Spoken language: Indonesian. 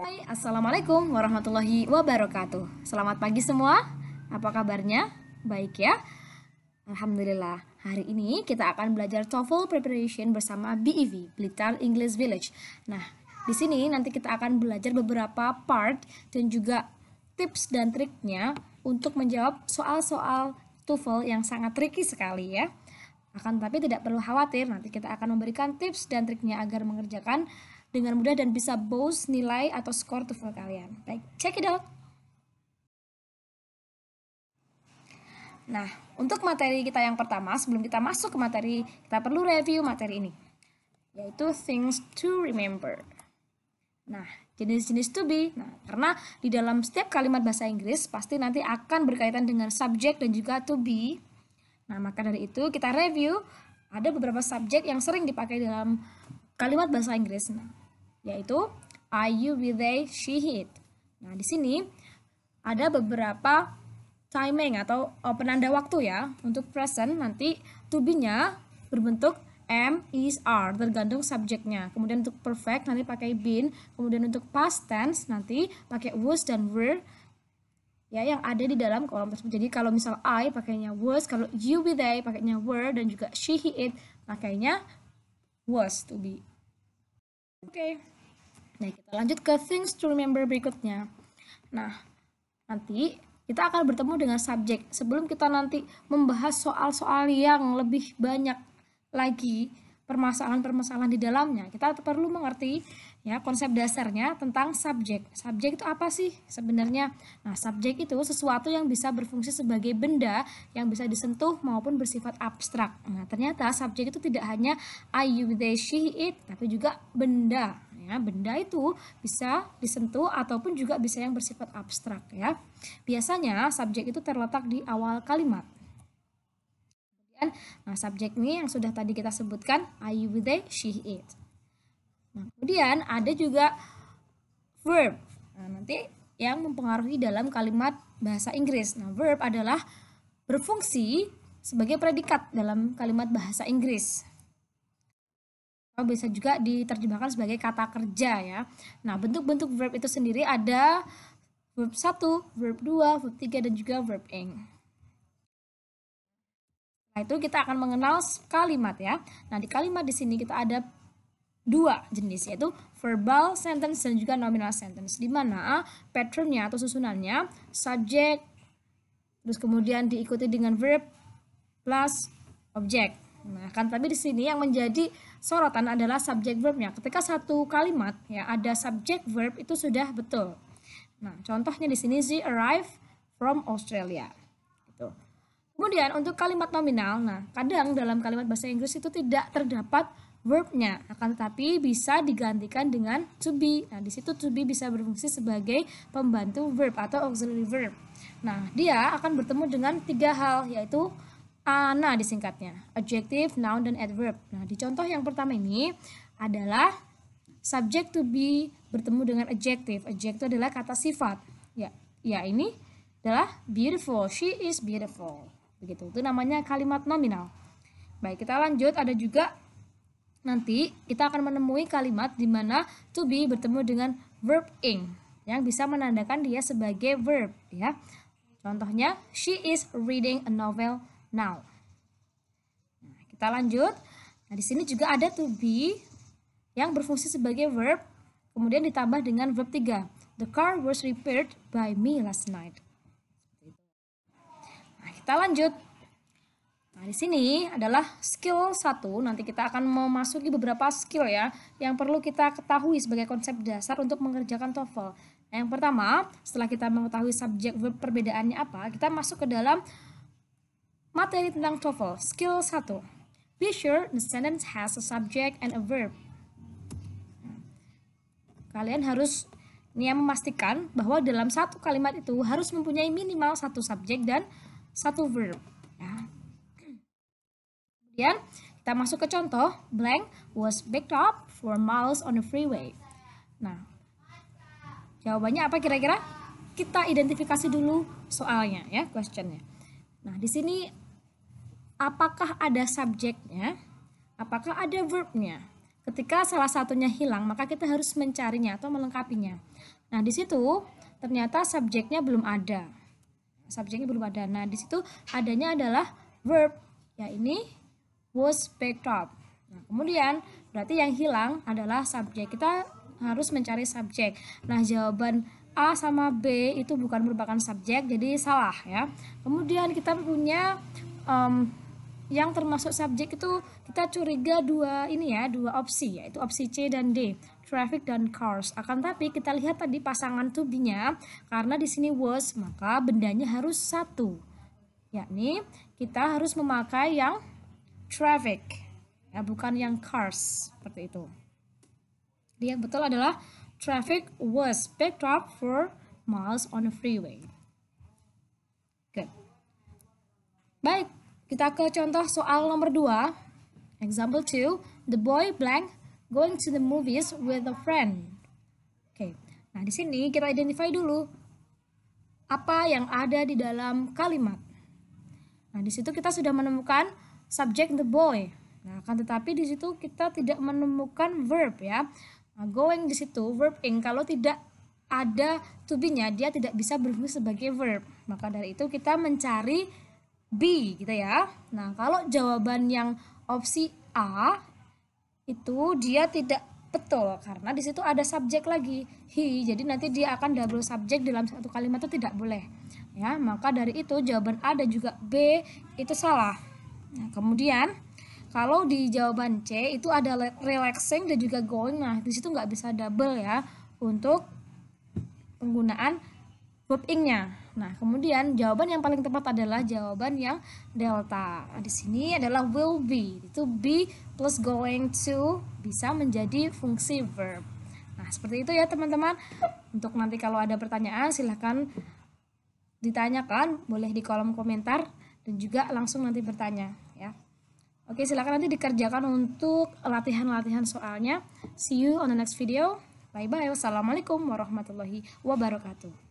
Hai, Assalamualaikum warahmatullahi wabarakatuh Selamat pagi semua, apa kabarnya? Baik ya? Alhamdulillah, hari ini kita akan belajar TOEFL Preparation bersama BEV, Blitar English Village Nah, di sini nanti kita akan belajar beberapa part dan juga tips dan triknya untuk menjawab soal-soal TOEFL yang sangat tricky sekali ya akan tapi tidak perlu khawatir, nanti kita akan memberikan tips dan triknya agar mengerjakan dengan mudah dan bisa boost nilai atau skor TOEFL kalian. Baik, check it out. Nah, untuk materi kita yang pertama, sebelum kita masuk ke materi, kita perlu review materi ini, yaitu things to remember. Nah, jenis-jenis to be. Nah, karena di dalam setiap kalimat bahasa Inggris pasti nanti akan berkaitan dengan subjek dan juga to be. Nah, maka dari itu kita review ada beberapa subjek yang sering dipakai dalam kalimat bahasa Inggris. Nah, yaitu you they she hit Nah, di sini ada beberapa timing atau eh, penanda waktu ya. Untuk present nanti to be-nya berbentuk am, is, are, tergantung subjeknya. Kemudian untuk perfect nanti pakai been, kemudian untuk past tense nanti pakai was dan were ya yang ada di dalam kolom tersebut. Jadi kalau misal I pakainya was, kalau you with they pakainya were dan juga she he it pakainya was to be. Oke. Okay. Nah, kita lanjut ke things to remember berikutnya. Nah, nanti kita akan bertemu dengan subjek. Sebelum kita nanti membahas soal-soal yang lebih banyak lagi permasalahan-permasalahan di dalamnya, kita perlu mengerti ya konsep dasarnya tentang subjek. Subjek itu apa sih sebenarnya? Nah, subjek itu sesuatu yang bisa berfungsi sebagai benda yang bisa disentuh maupun bersifat abstrak. Nah, ternyata subjek itu tidak hanya I, you, they, she, it, tapi juga benda. Ya, benda itu bisa disentuh ataupun juga bisa yang bersifat abstrak ya. Biasanya subjek itu terletak di awal kalimat. Nah, subjek ini yang sudah tadi kita sebutkan, I, you, they, she, it. Nah, kemudian ada juga verb. Nah, nanti yang mempengaruhi dalam kalimat bahasa Inggris. Nah, verb adalah berfungsi sebagai predikat dalam kalimat bahasa Inggris. Atau bisa juga diterjemahkan sebagai kata kerja ya. Nah, bentuk-bentuk verb itu sendiri ada verb 1, verb 2, verb 3, dan juga verb ing. Nah, itu kita akan mengenal kalimat ya. Nah, di kalimat di sini kita ada dua jenis yaitu verbal sentence dan juga nominal sentence di mana patternnya atau susunannya subject terus kemudian diikuti dengan verb plus object. Nah, kan tapi di sini yang menjadi sorotan adalah subject verbnya. Ketika satu kalimat ya ada subject verb itu sudah betul. Nah, contohnya di sini she arrive from Australia. itu Kemudian untuk kalimat nominal, nah kadang dalam kalimat bahasa Inggris itu tidak terdapat verbnya. Akan tetapi bisa digantikan dengan to be. Nah, di situ to be bisa berfungsi sebagai pembantu verb atau auxiliary verb. Nah, dia akan bertemu dengan tiga hal yaitu ana disingkatnya, adjective, noun dan adverb. Nah, di contoh yang pertama ini adalah subject to be bertemu dengan adjective. Adjective adalah kata sifat. Ya, ya ini adalah beautiful. She is beautiful. Begitu. Itu namanya kalimat nominal. Baik, kita lanjut. Ada juga nanti kita akan menemui kalimat di mana to be bertemu dengan verb ing yang bisa menandakan dia sebagai verb ya. Contohnya, she is reading a novel now. Nah, kita lanjut. Nah, di sini juga ada to be yang berfungsi sebagai verb, kemudian ditambah dengan verb 3. The car was repaired by me last night. Nah, kita lanjut. Nah, di sini adalah skill 1. Nanti kita akan memasuki beberapa skill ya yang perlu kita ketahui sebagai konsep dasar untuk mengerjakan TOEFL. Nah, yang pertama, setelah kita mengetahui subjek verb perbedaannya apa, kita masuk ke dalam materi tentang TOEFL, skill 1. Be sure the sentence has a subject and a verb. Kalian harus ini memastikan bahwa dalam satu kalimat itu harus mempunyai minimal satu subjek dan satu verb. Kemudian ya, kita masuk ke contoh, blank was backed up for miles on the freeway. Nah, jawabannya apa kira-kira? Kita identifikasi dulu soalnya ya, questionnya. Nah, di sini apakah ada subjeknya? Apakah ada verbnya? Ketika salah satunya hilang, maka kita harus mencarinya atau melengkapinya. Nah, di situ ternyata subjeknya belum ada. Subjeknya belum ada. Nah, di situ adanya adalah verb. Ya, ini was up. Nah, kemudian berarti yang hilang adalah subjek. Kita harus mencari subjek. Nah, jawaban A sama B itu bukan merupakan subjek, jadi salah ya. Kemudian kita punya um, yang termasuk subjek itu kita curiga dua ini ya, dua opsi yaitu opsi C dan D, traffic dan cars. Akan tapi kita lihat tadi pasangan to be-nya karena di sini was maka bendanya harus satu. Yakni kita harus memakai yang traffic ya bukan yang cars seperti itu jadi yang betul adalah traffic was picked up for miles on the freeway good baik kita ke contoh soal nomor 2 example 2 the boy blank going to the movies with a friend oke okay. nah di sini kita identify dulu apa yang ada di dalam kalimat Nah, di situ kita sudah menemukan subject the boy. Nah, kan tetapi di situ kita tidak menemukan verb ya. Nah, going di situ verb ing kalau tidak ada to be-nya dia tidak bisa berfungsi sebagai verb. Maka dari itu kita mencari b, gitu ya. Nah, kalau jawaban yang opsi A itu dia tidak betul karena di situ ada subjek lagi he jadi nanti dia akan double subjek dalam satu kalimat itu tidak boleh ya maka dari itu jawaban A dan juga B itu salah Nah, kemudian kalau di jawaban C itu ada relaxing dan juga going. Nah, di situ nggak bisa double ya untuk penggunaan verb ing-nya. Nah, kemudian jawaban yang paling tepat adalah jawaban yang delta. Nah, di sini adalah will be. Itu be plus going to bisa menjadi fungsi verb. Nah, seperti itu ya teman-teman. Untuk nanti kalau ada pertanyaan silahkan ditanyakan boleh di kolom komentar dan juga langsung nanti bertanya ya. Oke, silakan nanti dikerjakan untuk latihan-latihan soalnya. See you on the next video. Bye-bye. Wassalamualaikum warahmatullahi wabarakatuh.